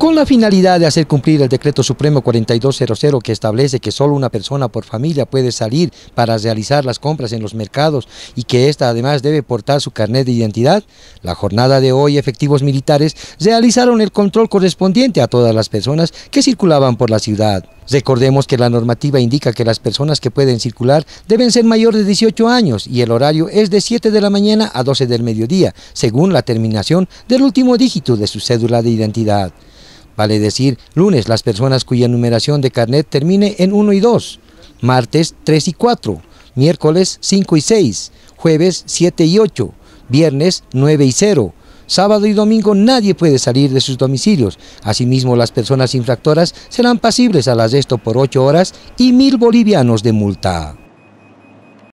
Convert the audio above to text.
con la finalidad de hacer cumplir el decreto supremo 4200 que establece que solo una persona por familia puede salir para realizar las compras en los mercados y que ésta además debe portar su carnet de identidad, la jornada de hoy efectivos militares realizaron el control correspondiente a todas las personas que circulaban por la ciudad. Recordemos que la normativa indica que las personas que pueden circular deben ser mayor de 18 años y el horario es de 7 de la mañana a 12 del mediodía, según la terminación del último dígito de su cédula de identidad vale decir lunes las personas cuya numeración de carnet termine en 1 y 2, martes 3 y 4, miércoles 5 y 6, jueves 7 y 8, viernes 9 y 0, Sábado y domingo nadie puede salir de sus domicilios. Asimismo, las personas infractoras serán pasibles a las de por 8 horas y mil bolivianos de multa.